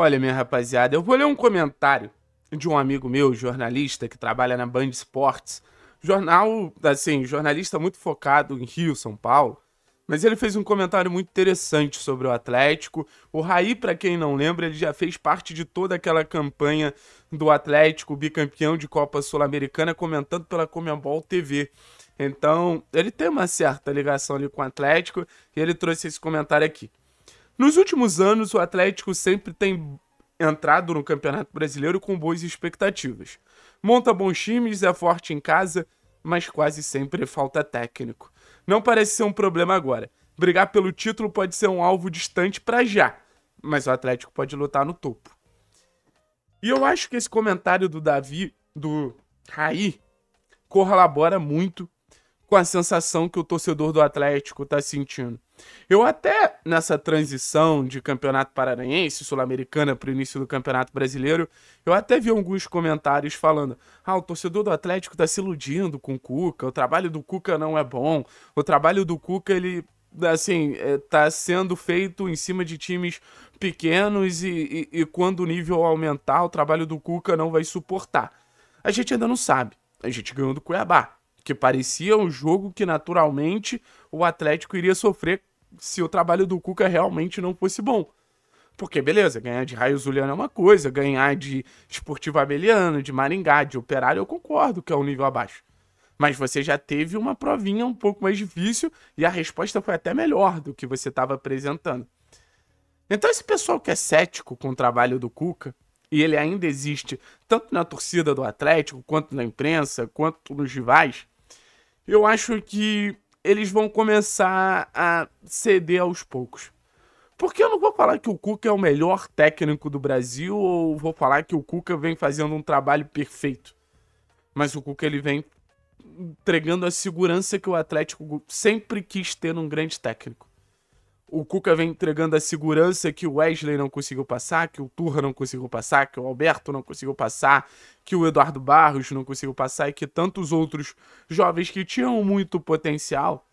Olha, minha rapaziada, eu vou ler um comentário de um amigo meu, jornalista, que trabalha na Band Esportes. Jornal, assim, jornalista muito focado em Rio, São Paulo. Mas ele fez um comentário muito interessante sobre o Atlético. O Raí, para quem não lembra, ele já fez parte de toda aquela campanha do Atlético, bicampeão de Copa Sul-Americana, comentando pela Comebol TV. Então, ele tem uma certa ligação ali com o Atlético e ele trouxe esse comentário aqui. Nos últimos anos, o Atlético sempre tem entrado no Campeonato Brasileiro com boas expectativas. Monta bons times, é forte em casa, mas quase sempre falta técnico. Não parece ser um problema agora. Brigar pelo título pode ser um alvo distante para já, mas o Atlético pode lutar no topo. E eu acho que esse comentário do Davi, do Raí, corrobora muito com a sensação que o torcedor do Atlético está sentindo. Eu até, nessa transição de Campeonato Paranaense, Sul-Americana, para o início do Campeonato Brasileiro, eu até vi alguns comentários falando: ah, o torcedor do Atlético está se iludindo com o Cuca, o trabalho do Cuca não é bom, o trabalho do Cuca, ele, assim, está eh, sendo feito em cima de times pequenos e, e, e quando o nível aumentar, o trabalho do Cuca não vai suportar. A gente ainda não sabe. A gente ganhou do Cuiabá, que parecia um jogo que naturalmente o Atlético iria sofrer se o trabalho do Cuca realmente não fosse bom. Porque, beleza, ganhar de Raio Zuliano é uma coisa, ganhar de Esportivo Abeliano, de Maringá, de Operário, eu concordo que é um nível abaixo. Mas você já teve uma provinha um pouco mais difícil e a resposta foi até melhor do que você estava apresentando. Então, esse pessoal que é cético com o trabalho do Cuca, e ele ainda existe tanto na torcida do Atlético, quanto na imprensa, quanto nos rivais, eu acho que eles vão começar a ceder aos poucos. Porque eu não vou falar que o Cuca é o melhor técnico do Brasil ou vou falar que o Cuca vem fazendo um trabalho perfeito. Mas o Cuca ele vem entregando a segurança que o Atlético sempre quis ter num grande técnico o Cuca vem entregando a segurança que o Wesley não conseguiu passar, que o Turra não conseguiu passar, que o Alberto não conseguiu passar, que o Eduardo Barros não conseguiu passar e que tantos outros jovens que tinham muito potencial,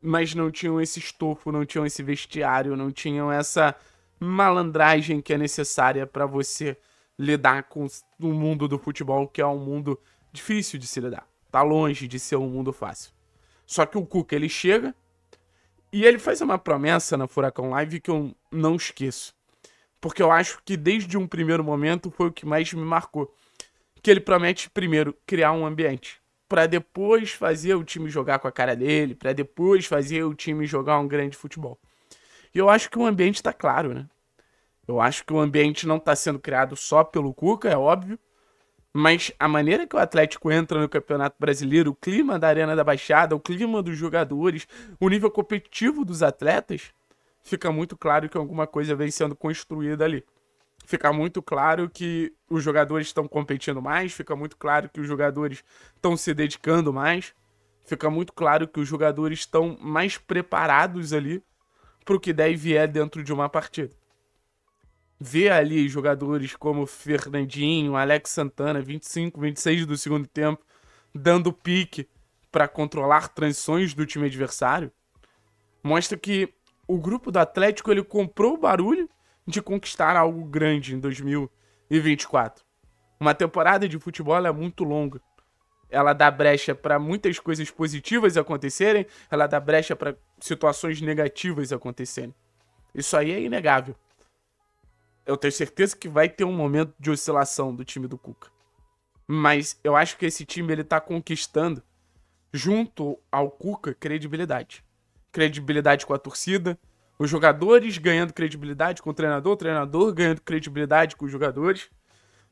mas não tinham esse estofo, não tinham esse vestiário, não tinham essa malandragem que é necessária para você lidar com o mundo do futebol, que é um mundo difícil de se lidar. Tá longe de ser um mundo fácil. Só que o Cuca, ele chega, e ele faz uma promessa na Furacão Live que eu não esqueço. Porque eu acho que desde um primeiro momento foi o que mais me marcou. Que ele promete primeiro criar um ambiente para depois fazer o time jogar com a cara dele, para depois fazer o time jogar um grande futebol. E eu acho que o ambiente está claro, né? Eu acho que o ambiente não está sendo criado só pelo Cuca, é óbvio, mas a maneira que o Atlético entra no Campeonato Brasileiro, o clima da Arena da Baixada, o clima dos jogadores, o nível competitivo dos atletas, fica muito claro que alguma coisa vem sendo construída ali. Fica muito claro que os jogadores estão competindo mais, fica muito claro que os jogadores estão se dedicando mais, fica muito claro que os jogadores estão mais preparados ali para o que deve vir é dentro de uma partida ver ali jogadores como Fernandinho, Alex Santana, 25, 26 do segundo tempo, dando pique para controlar transições do time adversário, mostra que o grupo do Atlético ele comprou o barulho de conquistar algo grande em 2024. Uma temporada de futebol é muito longa. Ela dá brecha para muitas coisas positivas acontecerem, ela dá brecha para situações negativas acontecerem. Isso aí é inegável eu tenho certeza que vai ter um momento de oscilação do time do Cuca. Mas eu acho que esse time ele tá conquistando, junto ao Cuca, credibilidade. Credibilidade com a torcida, os jogadores ganhando credibilidade com o treinador, o treinador ganhando credibilidade com os jogadores.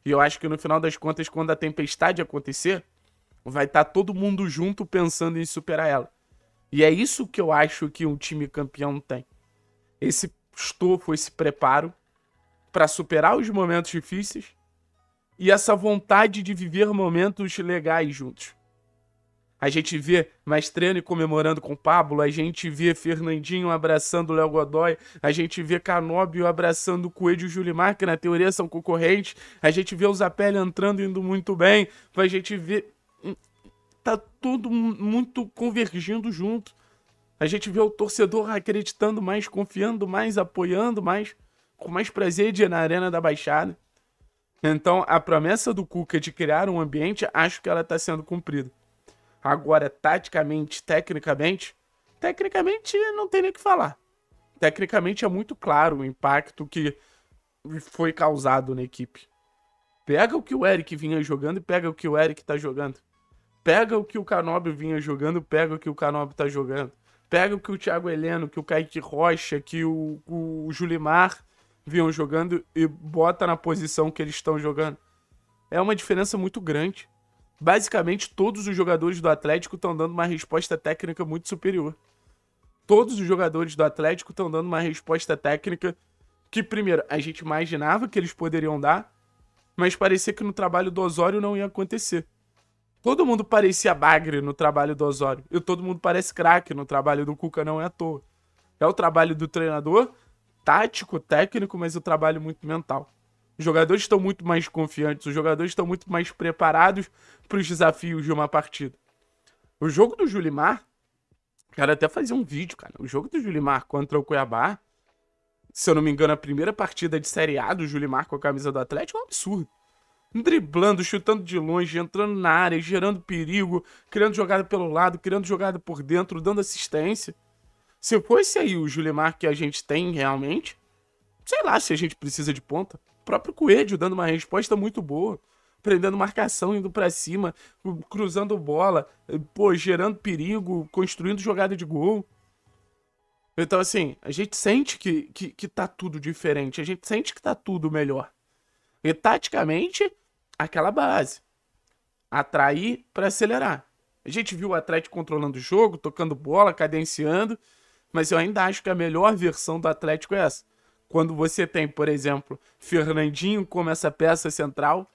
E eu acho que no final das contas, quando a tempestade acontecer, vai estar tá todo mundo junto pensando em superar ela. E é isso que eu acho que um time campeão tem. Esse estofo, esse preparo para superar os momentos difíceis e essa vontade de viver momentos legais juntos. A gente vê Maestrene comemorando com Pablo, a gente vê Fernandinho abraçando Léo Godoy, a gente vê Canóbio abraçando Coelho e Julimar, que na teoria são concorrentes, a gente vê o Zapelli entrando indo muito bem, a gente vê. Hum, tá tudo muito convergindo junto. A gente vê o torcedor acreditando mais, confiando mais, apoiando mais com mais prazer de ir na Arena da Baixada. Então, a promessa do Cuca de criar um ambiente, acho que ela está sendo cumprida. Agora, taticamente, tecnicamente, tecnicamente não tem nem o que falar. Tecnicamente é muito claro o impacto que foi causado na equipe. Pega o que o Eric vinha jogando e pega o que o Eric está jogando. Pega o que o Canobio vinha jogando, pega o que o Canobio está jogando. Pega o que o Thiago Heleno, que o Kaique Rocha, que o, o Julimar vinham jogando e bota na posição que eles estão jogando. É uma diferença muito grande. Basicamente, todos os jogadores do Atlético estão dando uma resposta técnica muito superior. Todos os jogadores do Atlético estão dando uma resposta técnica que, primeiro, a gente imaginava que eles poderiam dar, mas parecia que no trabalho do Osório não ia acontecer. Todo mundo parecia bagre no trabalho do Osório. E todo mundo parece craque no trabalho do Cuca, não é à toa. É o trabalho do treinador tático, técnico, mas o trabalho muito mental. Os jogadores estão muito mais confiantes, os jogadores estão muito mais preparados para os desafios de uma partida. O jogo do Julimar, cara, até fazer um vídeo, cara. O jogo do Julimar contra o Cuiabá, se eu não me engano, a primeira partida de Série A do Julimar com a camisa do Atlético é um absurdo. Driblando, chutando de longe, entrando na área, gerando perigo, criando jogada pelo lado, criando jogada por dentro, dando assistência. Se fosse aí o Julimar que a gente tem realmente, sei lá se a gente precisa de ponta. O próprio Coelho dando uma resposta muito boa, prendendo marcação, indo para cima, cruzando bola, pô, gerando perigo, construindo jogada de gol. Então, assim, a gente sente que, que, que tá tudo diferente, a gente sente que tá tudo melhor. E taticamente, aquela base. Atrair para acelerar. A gente viu o Atlético controlando o jogo, tocando bola, cadenciando. Mas eu ainda acho que a melhor versão do Atlético é essa. Quando você tem, por exemplo, Fernandinho como essa peça central,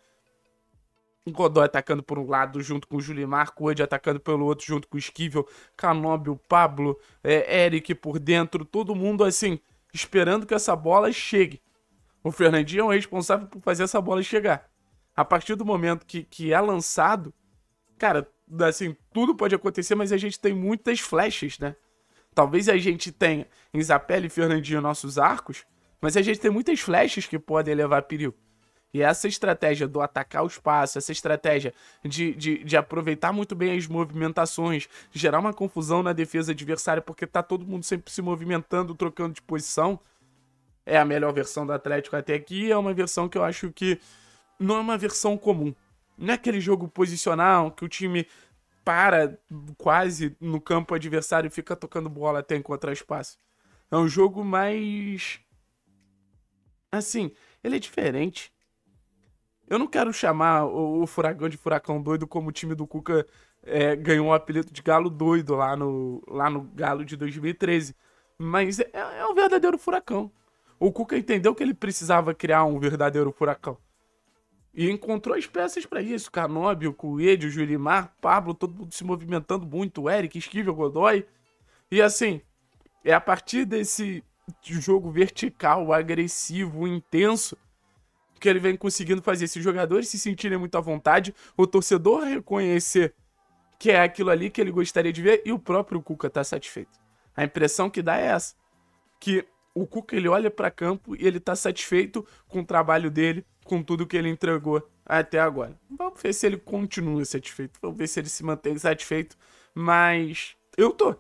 Godoy atacando por um lado junto com o Julimar, Coelho atacando pelo outro junto com o Esquivel, Canóbio, Pablo, é, Eric por dentro, todo mundo assim, esperando que essa bola chegue. O Fernandinho é o responsável por fazer essa bola chegar. A partir do momento que, que é lançado, cara, assim, tudo pode acontecer, mas a gente tem muitas flechas, né? Talvez a gente tenha em Zapelli e Fernandinho nossos arcos, mas a gente tem muitas flechas que podem levar perigo. E essa estratégia do atacar o espaço, essa estratégia de, de, de, aproveitar muito bem as movimentações, gerar uma confusão na defesa adversária, porque tá todo mundo sempre se movimentando, trocando de posição, é a melhor versão do Atlético até aqui. É uma versão que eu acho que não é uma versão comum. Não é aquele jogo posicional que o time para quase no campo adversário e fica tocando bola até encontrar espaço. É um jogo mais. Assim, ele é diferente. Eu não quero chamar o, Furacão de Furacão doido como o time do Cuca é, ganhou o apelido de Galo doido lá no, lá no Galo de 2013. Mas é, é um verdadeiro furacão. O Cuca entendeu que ele precisava criar um verdadeiro furacão. E encontrou as peças para isso. Canóbio, Coelho, Julimar, Pablo, todo mundo se movimentando muito. Eric, Esquivel, Godoy. E assim, é a partir desse jogo vertical, agressivo, intenso, que ele vem conseguindo fazer esses jogadores se sentirem muito à vontade, o torcedor reconhecer que é aquilo ali que ele gostaria de ver e o próprio Cuca tá satisfeito. A impressão que dá é essa, que o Cuca ele olha para campo e ele tá satisfeito com o trabalho dele, com tudo que ele entregou até agora. Vamos ver se ele continua satisfeito. Vamos ver se ele se mantém satisfeito. Mas eu tô.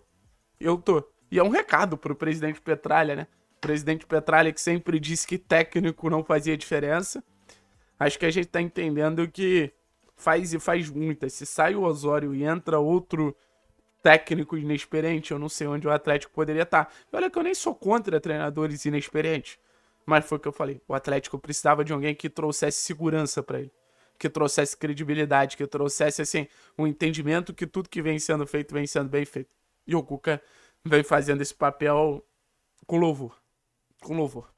Eu tô. E é um recado pro presidente Petralha, né? O presidente Petralha que sempre disse que técnico não fazia diferença. Acho que a gente tá entendendo que faz e faz muita. Se sai o Osório e entra outro técnico inexperiente, eu não sei onde o Atlético poderia estar. Tá. Olha que eu nem sou contra treinadores inexperientes. Mas foi o que eu falei. O Atlético precisava de alguém que trouxesse segurança para ele. Que trouxesse credibilidade, que trouxesse, assim, um entendimento que tudo que vem sendo feito vem sendo bem feito. E o Cuca vem fazendo esse papel com louvor. Com louvor.